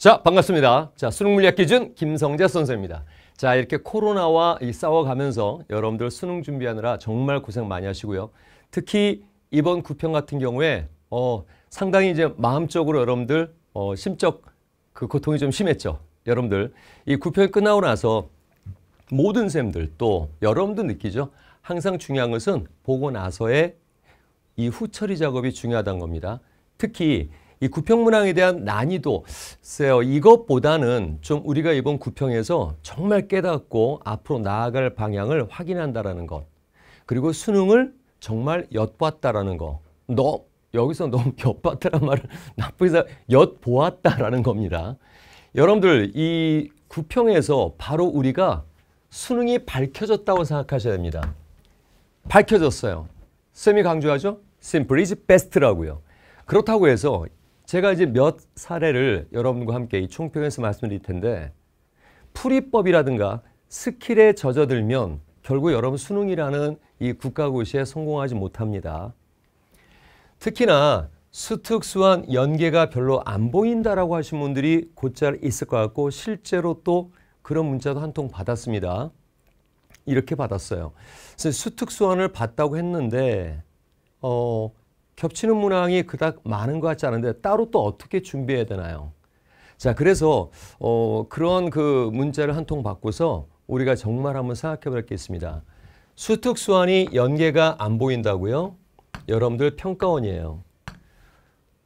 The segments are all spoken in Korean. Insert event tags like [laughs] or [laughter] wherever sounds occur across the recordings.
자, 반갑습니다. 자, 수능 물리학 기준 김성재 선생입니다. 자, 이렇게 코로나와 이 싸워가면서 여러분들 수능 준비하느라 정말 고생 많이 하시고요. 특히 이번 구평 같은 경우에 어, 상당히 이제 마음적으로 여러분들 어, 심적 그 고통이 좀 심했죠. 여러분들 이 구평이 끝나고 나서 모든 쌤들 또 여러분도 느끼죠. 항상 중요한 것은 보고 나서의 이 후처리 작업이 중요하다는 겁니다. 특히 이 구평문항에 대한 난이도 세요. 이것보다는 좀 우리가 이번 구평에서 정말 깨닫고 앞으로 나아갈 방향을 확인한다라는 것. 그리고 수능을 정말 엿봤다라는 거. 너 여기서 너무 [laughs] 엿봤다라는 말을 나쁘게 생 엿보았다라는 겁니다. 여러분들 이 구평에서 바로 우리가 수능이 밝혀졌다고 생각하셔야 됩니다. 밝혀졌어요. 쌤이 강조하죠? Simple is best라고요. 그렇다고 해서 제가 이제 몇 사례를 여러분과 함께 이 총평에서 말씀드릴 텐데 풀이법이라든가 스킬에 젖어들면 결국 여러분 수능이라는 이 국가고시에 성공하지 못합니다. 특히나 수특수한 연계가 별로 안 보인다라고 하신 분들이 곧잘 있을 것 같고 실제로 또 그런 문자도 한 통 받았습니다. 이렇게 받았어요. 수특수한을 봤다고 했는데 어, 겹치는 문항이 그닥 많은 것 같지 않은데 따로 또 어떻게 준비해야 되나요? 자, 그래서 어, 그런 그 문제를 한 통 받고서 우리가 정말 한번 생각해 볼게 있습니다. 수특수환이 연계가 안 보인다고요? 여러분들 평가원이에요.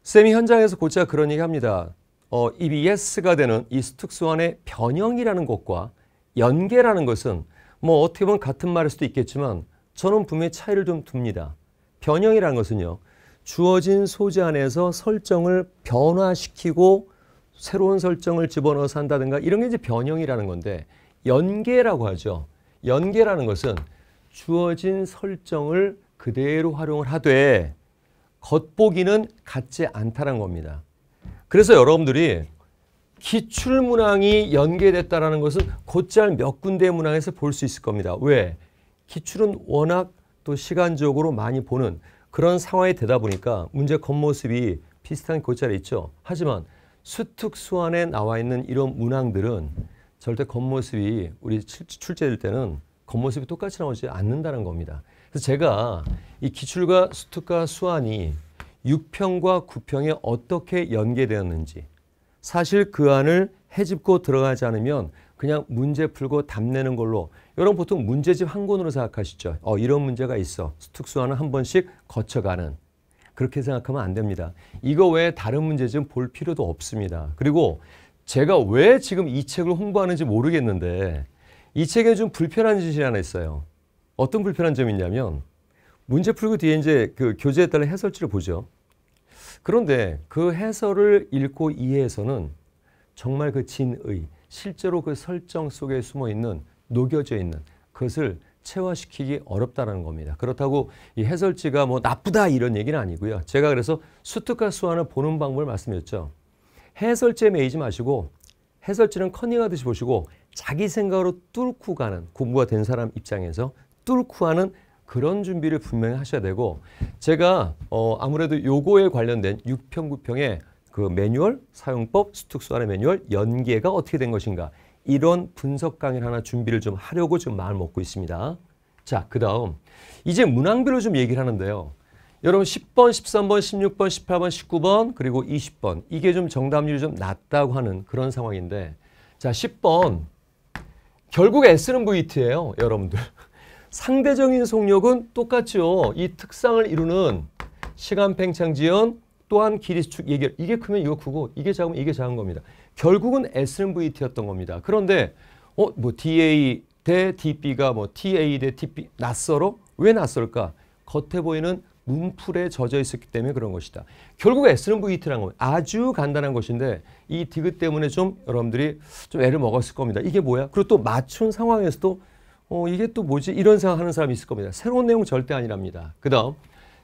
쌤이 현장에서 고자 그런 얘기 합니다. 어, 이 EBS가 되는 이수특수환의 변형이라는 것과 연계라는 것은 뭐 어떻게 보면 같은 말일 수도 있겠지만 저는 분명히 차이를 좀 둡니다. 변형이라는 것은요. 주어진 소재 안에서 설정을 변화시키고 새로운 설정을 집어넣어서 한다든가 이런 게 이제 변형이라는 건데 연계라고 하죠. 연계라는 것은 주어진 설정을 그대로 활용을 하되 겉보기는 같지 않다는 겁니다. 그래서 여러분들이 기출문항이 연계됐다는 것은 곧잘 몇 군데 문항에서 볼 수 있을 겁니다. 왜? 기출은 워낙 또 시간적으로 많이 보는 그런 상황이 되다 보니까 문제 겉모습이 비슷한 골자리 있죠. 하지만 수특수안에 나와 있는 이런 문항들은 절대 겉모습이 우리 출제될 때는 겉모습이 똑같이 나오지 않는다는 겁니다. 그래서 제가 이 기출과 수특과 수안이 6평과 9평에 어떻게 연계되었는지 사실 그 안을 헤집고 들어가지 않으면 그냥 문제 풀고 답내는 걸로 여러분 보통 문제집 한 권으로 생각하시죠. 어, 이런 문제가 있어. 특수화는 한 번씩 거쳐가는. 그렇게 생각하면 안 됩니다. 이거 외에 다른 문제집 볼 필요도 없습니다. 그리고 제가 왜 지금 이 책을 홍보하는지 모르겠는데 이 책에 좀 불편한 짓이 하나 있어요. 어떤 불편한 점이 있냐면 문제 풀고 뒤에 이제 그 교재에 따른 해설지를 보죠. 그런데 그 해설을 읽고 이해해서는 정말 그 진의, 실제로 그 설정 속에 숨어 있는 녹여져 있는 그것을 체화시키기 어렵다는 겁니다. 그렇다고 이 해설지가 뭐 나쁘다 이런 얘기는 아니고요. 제가 그래서 수특가수완을 보는 방법을 말씀드렸죠. 해설지에 매이지 마시고 해설지는 커닝하듯이 보시고 자기 생각으로 뚫고 가는 공부가 된 사람 입장에서 뚫고 하는 그런 준비를 분명히 하셔야 되고 제가 어, 아무래도 요거에 관련된 6평, 9평의 그 매뉴얼, 사용법, 수특수안의 매뉴얼, 연계가 어떻게 된 것인가 이런 분석 강의를 하나 준비를 좀 하려고 지금 마음 먹고 있습니다. 자, 그 다음 이제 문항별로 좀 얘기를 하는데요. 여러분 10번, 13번, 16번, 18번, 19번 그리고 20번 이게 좀 정답률이 좀 낮다고 하는 그런 상황인데 자 10번 결국 S는 VT예요 여러분들 상대적인 속력은 똑같죠. 이 특상을 이루는 시간 팽창 지연 또한 길이 수축 예결 이게 크면 이거 크고 이게 작으면 이게 작은 겁니다. 결국은 S는 VT였던 겁니다. 그런데 어 뭐 DA 대 DB가 뭐 TA 대 DB 낯설어? 왜 낯설까? 겉에 보이는 문풀에 젖어 있었기 때문에 그런 것이다. 결국 S는 VT라는 겁니다. 아주 간단한 것인데 이 디귿 때문에 좀 여러분들이 좀 애를 먹었을 겁니다. 이게 뭐야? 그리고 또 맞춘 상황에서도 어, 이게 또 뭐지? 이런 생각하는 사람이 있을 겁니다. 새로운 내용 절대 아니랍니다. 그 다음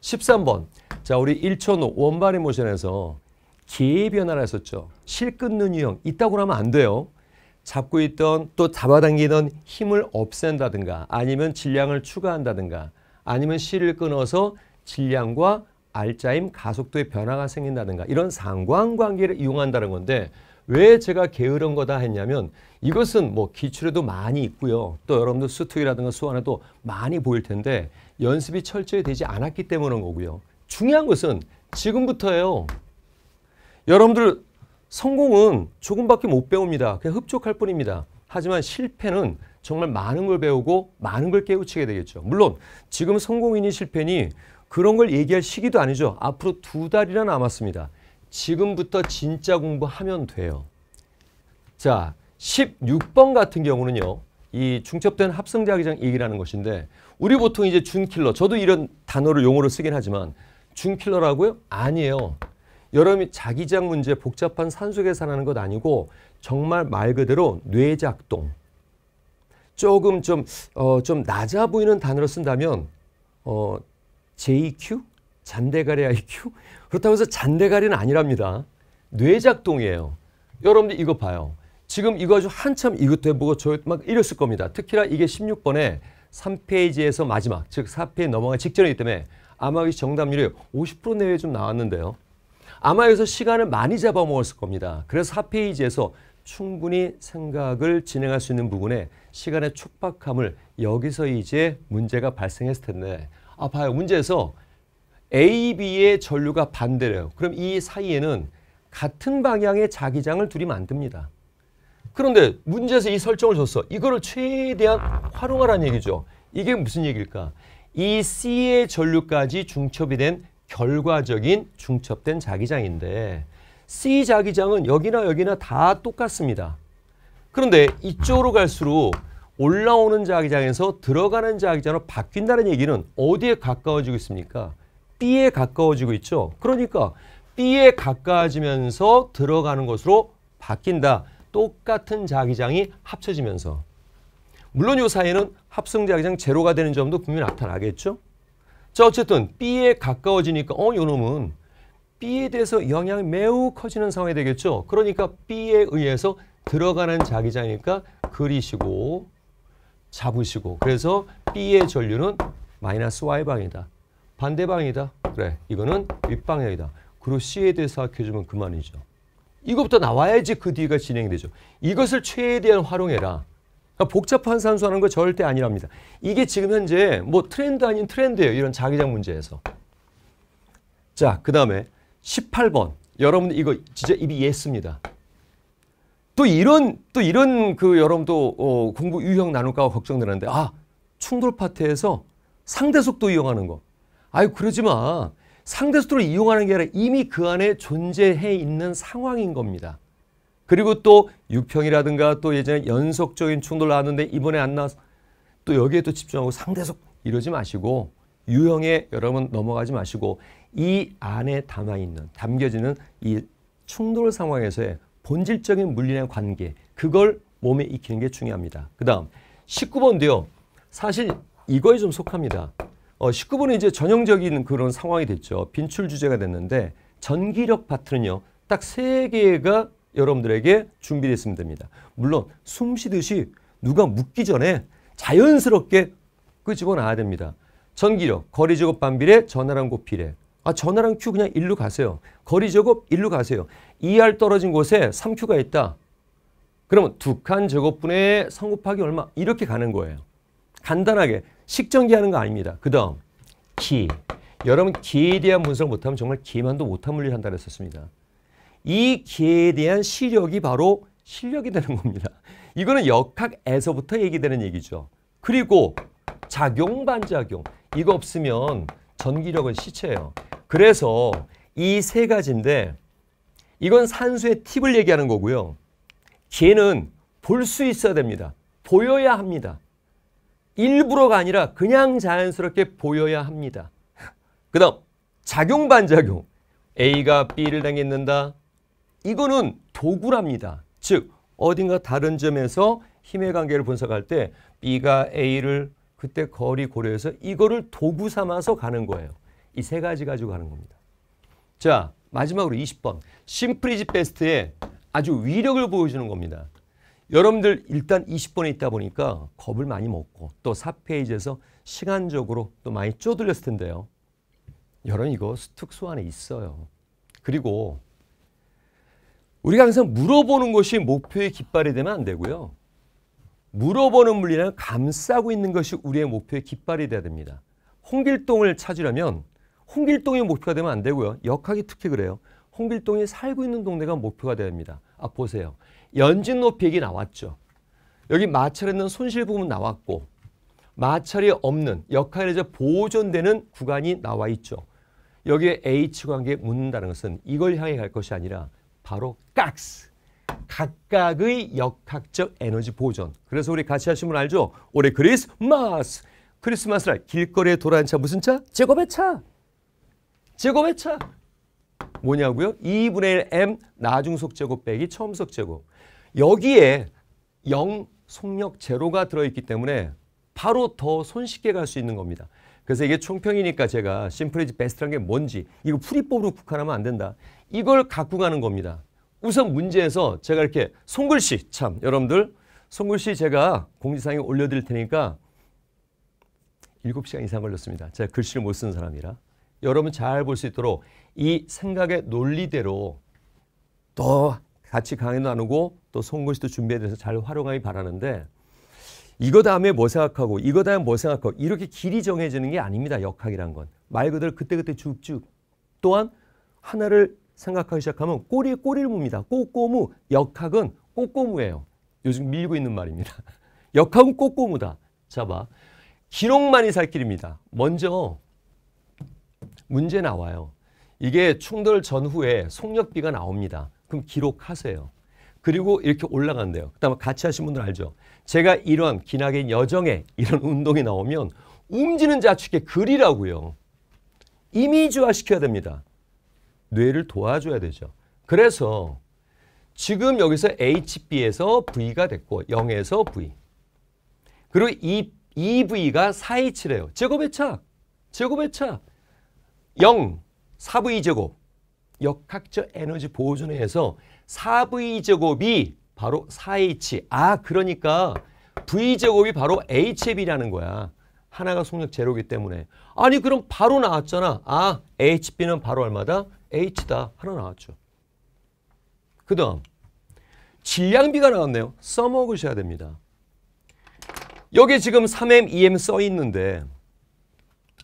13번 자 우리 1초 0 원발의 모션에서 기의 변화를 했었죠. 실 끊는 유형 있다고 하면 안 돼요. 잡고 있던 또 잡아당기던 힘을 없앤다든가 아니면 질량을 추가한다든가 아니면 실을 끊어서 질량과 알짜임 가속도의 변화가 생긴다든가 이런 상관관계를 이용한다는 건데 왜 제가 게으른 거다 했냐면 이것은 뭐 기출에도 많이 있고요. 또 여러분들 수특이라든가 수완에도 많이 보일 텐데 연습이 철저히 되지 않았기 때문인 거고요. 중요한 것은 지금부터예요. 여러분들 성공은 조금밖에 못 배웁니다. 그냥 흡족할 뿐입니다. 하지만 실패는 정말 많은 걸 배우고 많은 걸 깨우치게 되겠죠. 물론 지금 성공이니 실패니 그런 걸 얘기할 시기도 아니죠. 앞으로 두 달이나 남았습니다. 지금부터 진짜 공부하면 돼요. 자, 16번 같은 경우는요. 이 중첩된 합성자기장 얘기라는 것인데 우리 보통 이제 준킬러, 저도 이런 단어를 용어로 쓰긴 하지만 준킬러라고요? 아니에요. 여러분이 자기장 문제 복잡한 산소 계산하는 것 아니고 정말 말 그대로 뇌작동. 조금 좀, 어, 좀 낮아 보이는 단어를 쓴다면 어, JQ? 잔대가리 IQ? 그렇다고 해서 잔대가리는 아니랍니다. 뇌작동이에요. 여러분들 이거 봐요. 지금 이거 아주 한참 이것도 해보고 저 막 이랬을 겁니다. 특히나 이게 16번에 3페이지에서 마지막, 즉 4페이지 넘어가 직전이기 때문에 아마 이 정답률이 50% 내외 좀 나왔는데요. 아마 여기서 시간을 많이 잡아먹었을 겁니다. 그래서 4페이지에서 충분히 생각을 진행할 수 있는 부분에 시간의 촉박함을 여기서 이제 문제가 발생했을 텐데 아 봐요 문제에서 A, B의 전류가 반대래요. 그럼 이 사이에는 같은 방향의 자기장을 둘이 만듭니다. 그런데 문제에서 이 설정을 줬어. 이거를 최대한 활용하라는 얘기죠. 이게 무슨 얘기일까? 이 C의 전류까지 중첩이 된 결과적인 중첩된 자기장인데 C 자기장은 여기나 여기나 다 똑같습니다. 그런데 이쪽으로 갈수록 올라오는 자기장에서 들어가는 자기장으로 바뀐다는 얘기는 어디에 가까워지고 있습니까? B에 가까워지고 있죠. 그러니까 B에 가까워지면서 들어가는 것으로 바뀐다. 똑같은 자기장이 합쳐지면서. 물론 이 사이에는 합성 자기장 제로가 되는 점도 분명히 나타나겠죠. 자 어쨌든 B에 가까워지니까 어 요놈은 B에 대해서 영향이 매우 커지는 상황이 되겠죠. 그러니까 B에 의해서 들어가는 자기장이니까 그리시고 잡으시고 그래서 B의 전류는 마이너스 Y방이다. 반대 방향이다. 그래. 이거는 윗방향이다. 그리고 C에 대해서 학해주면 그만이죠. 이것부터 나와야지 그 뒤가 진행이 되죠. 이것을 최대한 활용해라. 그러니까 복잡한 산수하는 거 절대 아니랍니다. 이게 지금 현재 뭐 트렌드 아닌 트렌드예요. 이런 자기장 문제에서. 자, 그 다음에 18번. 여러분 들 이거 진짜 입이 예스입니다. 또 이런 또 이런 그 여러분도 어, 공부 유형 나눌까 걱정되는데 아 충돌 파트에서 상대 속도 이용하는 거 아유 그러지 마. 상대 수를 이용하는 게 아니라 이미 그 안에 존재해 있는 상황인 겁니다. 그리고 또 육평이라든가 또 예전에 연속적인 충돌 나왔는데 이번에 안 나와서 또 여기에 또 집중하고 상대속 이러지 마시고 유형에 여러분 넘어가지 마시고 이 안에 담아있는 담겨지는 이 충돌 상황에서의 본질적인 물리랑 관계 그걸 몸에 익히는 게 중요합니다. 그 다음 19번도요. 사실 이거에 좀 속합니다. 어, 19번은 이제 전형적인 그런 상황이 됐죠. 빈출 주제가 됐는데 전기력 파트는요. 딱 세 개가 여러분들에게 준비됐으면 됩니다. 물론 숨 쉬듯이 누가 묻기 전에 자연스럽게 끄집어놔야 됩니다. 전기력, 거리 제곱 반비례, 전화랑 곱비례. 아, 전화랑 q 그냥 일로 가세요. 거리 제곱 일로 가세요. 2R e 떨어진 곳에 3Q가 있다. 그러면 두칸 제곱분의 3 곱하기 얼마 이렇게 가는 거예요. 간단하게 식전기 하는 거 아닙니다. 그 다음 기. 여러분 기에 대한 분석을 못하면 정말 기만도 못한 물리 한다고 했었습니다. 이 기에 대한 시력이 바로 실력이 되는 겁니다. 이거는 역학에서부터 얘기되는 얘기죠. 그리고 작용 반작용 이거 없으면 전기력은 시체예요. 그래서 이 세 가지인데 이건 산수의 팁을 얘기하는 거고요. 기는 볼 수 있어야 됩니다. 보여야 합니다. 일부러가 아니라 그냥 자연스럽게 보여야 합니다. 그 다음 작용 반작용 A가 B를 당했는다. 이거는 도구랍니다. 즉 어딘가 다른 점에서 힘의 관계를 분석할 때 B가 A를 그때 거리 고려해서 이거를 도구 삼아서 가는 거예요. 이 세 가지 가지고 가는 겁니다. 자 마지막으로 20번 심플이즈 베스트의 아주 위력을 보여주는 겁니다. 여러분들 일단 20번에 있다 보니까 겁을 많이 먹고 또 4페이지에서 시간적으로 또 많이 쪼들렸을 텐데요. 여러분 이거 특수 안에 있어요. 그리고 우리가 항상 물어보는 것이 목표의 깃발이 되면 안 되고요. 물어보는 물리는 감싸고 있는 것이 우리의 목표의 깃발이 돼야 됩니다. 홍길동을 찾으려면 홍길동이 목표가 되면 안 되고요. 역학이 특히 그래요. 홍길동이 살고 있는 동네가 목표가 됩니다. 아 보세요. 연진 높이 액이 나왔죠. 여기 마찰 있는 손실 부분 나왔고 마찰이 없는 역할에서 보존되는 구간이 나와 있죠. 여기에 H 관계 묻는다는 것은 이걸 향해 갈 것이 아니라 바로 깍스. 각각의 역학적 에너지 보존. 그래서 우리 같이 하신 분 알죠? 올해 크리스마스. 크리스마스날 길거리에 돌아온 차 무슨 차? 제곱의 차. 제곱의 차. 뭐냐고요? 2분의 1m 나중속 제곱 빼기 처음속 제곱. 여기에 0 속력 제로가 들어있기 때문에 바로 더 손쉽게 갈 수 있는 겁니다. 그래서 이게 총평이니까 제가 심플이즈 베스트란 게 뭔지 이거 풀이법으로 국한하면 안 된다. 이걸 갖고 가는 겁니다. 우선 문제에서 제가 이렇게 송글씨 참 여러분들 송글씨 제가 공지사항에 올려드릴 테니까 7시간 이상 걸렸습니다. 제가 글씨를 못 쓰는 사람이라 여러분 잘 볼 수 있도록 이 생각의 논리대로 또 같이 강의 나누고 또송곳이도 준비해서 잘 활용하기 바라는데 이거 다음에 뭐 생각하고 이거 다음에 뭐 생각하고 이렇게 길이 정해지는 게 아닙니다. 역학이란 건. 말 그대로 그때그때 쭉쭉. 또한 하나를 생각하기 시작하면 꼬리에 꼬리를 뭅니다. 꼬꼬무. 역학은 꼬꼬무예요. 요즘 밀고 있는 말입니다. [laughs] 역학은 꼬꼬무다. 잡아. 기록만이 살 길입니다. 먼저 문제 나와요. 이게 충돌 전후에 속력비가 나옵니다. 그럼 기록하세요. 그리고 이렇게 올라간대요. 그다음에 같이 하신 분들 알죠. 제가 이러한 기나긴 여정에 이런 운동이 나오면 움지는 자축의 글이라고요. 이미지화 시켜야 됩니다. 뇌를 도와줘야 되죠. 그래서 지금 여기서 HB에서 V가 됐고 0에서 V. 그리고 이 EV가 4H래요. 제곱의 차. 제곱의 차. 0, 4V 제곱. 역학적 에너지 보존에 해서 4V제곱이 바로 4H. 아, 그러니까 V제곱이 바로 HB라는 거야. 하나가 속력 제로기 때문에. 아니, 그럼 바로 나왔잖아. 아, HB는 바로 얼마다? H다. 하나 나왔죠. 그 다음, 질량비가 나왔네요. 써먹으셔야 됩니다. 여기 지금 3M, 2M 써 있는데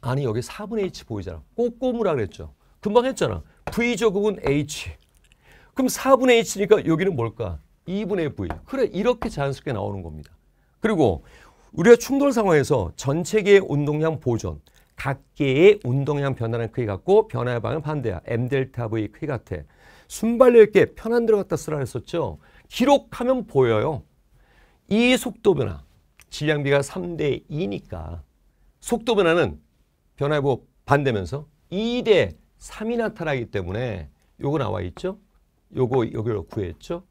아니 여기 4분의 H 보이잖아. 꼬꼬무라 그랬죠. 금방 했잖아. V제곱은 H. 그럼 4분의 1이니까 여기는 뭘까? 2분의 V. 그래 이렇게 자연스럽게 나오는 겁니다. 그리고 우리가 충돌 상황에서 전체계의 운동량 보존, 각계의 운동량 변화는 크기 같고 변화의 방향 반대야. M 델타 V 크기 같아. 순발력 있 편한 대로 갖다 쓰라 했었죠. 기록하면 보여요. 이 속도 변화, 질량비가 3대 2니까 속도 변화는 변화의 반대면서 2대 3이 나타나기 때문에 요거 나와 있죠. 요거 여기로 구했죠.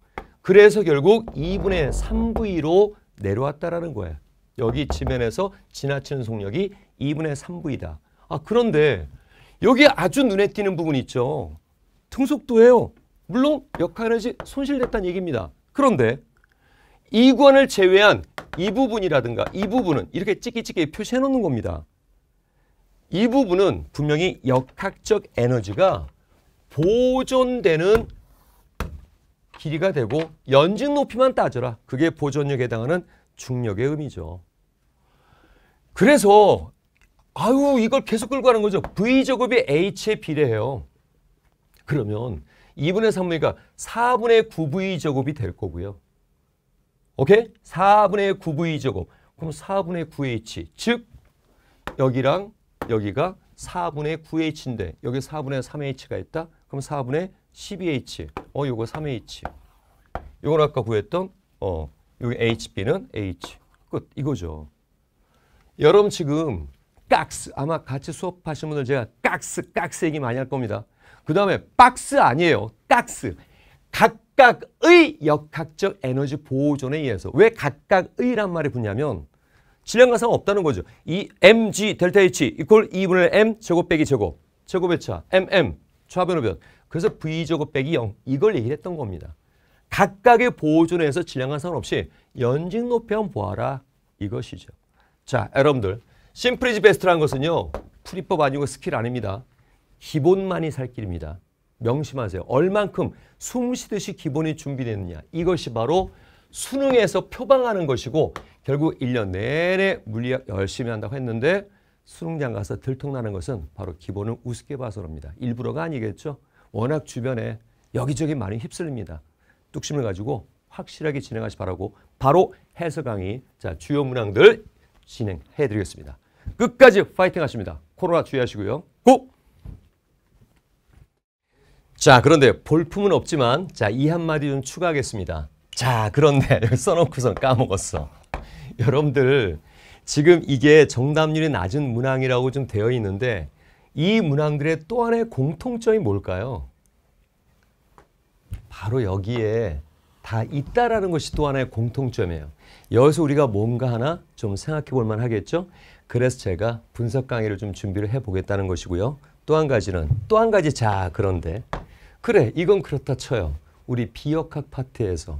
그래서 결국 2분의 3부위로 내려왔다라는 거예요. 여기 지면에서 지나치는 속력이 2분의 3부위다아 그런데 여기 아주 눈에 띄는 부분이 있죠. 등속도예요. 물론 역할에너지 손실됐다는 얘기입니다. 그런데 이권을 제외한 이 부분이라든가 이 부분은 이렇게 찍기찍기 표시해 놓는 겁니다. 이 부분은 분명히 역학적 에너지가 보존되는 길이가 되고 연직 높이만 따져라. 그게 보존력에 해당하는 중력의 의미죠. 그래서 아유 이걸 계속 끌고 가는 거죠. V제곱이 H에 비례해요. 그러면 2분의 3V가 4분의 9V제곱이 될 거고요. 오케이? 4분의 9V제곱. 그럼 4분의 9H. 즉 여기랑 여기가 4분의 9H인데 여기 4분의 3H가 있다. 그럼 4분의 12H, 어 요거 3H. 요걸 아까 구했던 어 여기 HB는 H. 끝 이거죠. 여러분 지금 깍스 아마 같이 수업하신 분들 제가 깍스 깍스 얘기 많이 할 겁니다. 그 다음에 박스 아니에요. 깍스. 각각의 역학적 에너지 보존에 의해서 왜 각각의란 말이 붙냐면 질량가상없다는 거죠. 이 mg 델타 h 이퀄 2분의 m 제곱 빼기 제곱 제곱의 차 mm 좌변 우변 그래서 V제곱 빼기 0 이걸 얘기를 했던 겁니다. 각각의 보존에서 질량과 상관없이 연직 높이 한번 보아라 이것이죠. 자 여러분들 심플이즈 베스트라는 것은요. 풀이법 아니고 스킬 아닙니다. 기본만이 살 길입니다. 명심하세요. 얼만큼 숨쉬듯이 기본이 준비되느냐. 이것이 바로 수능에서 표방하는 것이고 결국 1년 내내 물리학 열심히 한다고 했는데 수능장 가서 들통나는 것은 바로 기본을 우습게 봐서 그럽니다. 일부러가 아니겠죠. 워낙 주변에 여기저기 많이 휩쓸립니다. 뚝심을 가지고 확실하게 진행하시 바라고 바로 해서 강의 자 주요 문항들 진행해 드리겠습니다. 끝까지 파이팅 하십니다. 코로나 주의하시고요. 고! 자 그런데 볼품은 없지만 자이 한마디 좀 추가하겠습니다. 자 그런데 [laughs] 써놓고선 까먹었어. 여러분들 지금 이게 정답률이 낮은 문항이라고 좀 되어 있는데 이 문항들의 또 하나의 공통점이 뭘까요? 바로 여기에 다 있다라는 것이 또 하나의 공통점이에요. 여기서 우리가 뭔가 하나 좀 생각해 볼 만하겠죠? 그래서 제가 분석 강의를 좀 준비를 해보겠다는 것이고요. 또 한 가지는 또 한 가지 자 그런데 그래 이건 그렇다 쳐요. 우리 비역학 파트에서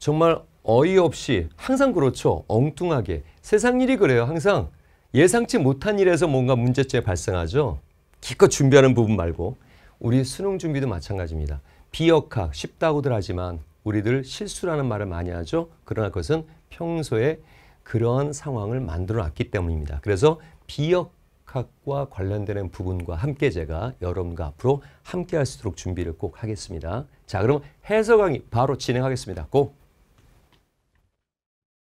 정말 어이없이 항상 그렇죠. 엉뚱하게 세상 일이 그래요. 항상 예상치 못한 일에서 뭔가 문제점이 발생하죠. 기껏 준비하는 부분 말고 우리 수능 준비도 마찬가지입니다. 비역학 쉽다고들 하지만 우리들 실수라는 말을 많이 하죠. 그러나 그것은 평소에 그러한 상황을 만들어 놨기 때문입니다. 그래서 비역학과 관련되는 부분과 함께 제가 여러분과 앞으로 함께 할 수 있도록 준비를 꼭 하겠습니다. 자, 그럼 해설강의 바로 진행하겠습니다. 고!